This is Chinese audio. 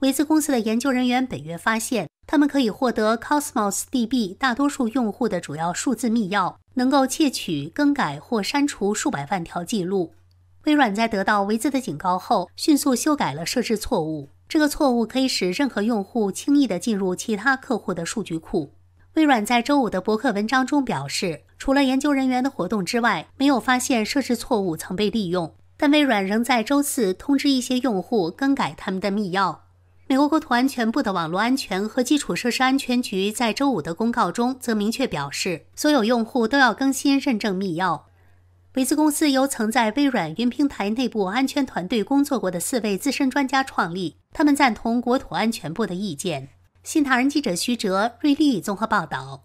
维兹公司的研究人员本月发现，他们可以获得 Cosmos DB 大多数用户的主要数字密钥，能够窃取、更改或删除数百万条记录。微软在得到维兹的警告后，迅速修改了设置错误。这个错误可以使任何用户轻易地进入其他客户的数据库。微软在周五的博客文章中表示，除了研究人员的活动之外，没有发现设置错误曾被利用。但微软仍在周四通知一些用户更改他们的密钥。美国国土安全部的网络安全和基础设施安全局在周五的公告中则明确表示，所有用户都要更新认证密钥。维资公司由曾在微软云平台内部安全团队工作过的四位资深专家创立，他们赞同国土安全部的意见。新唐人记者徐哲瑞丽综合报道。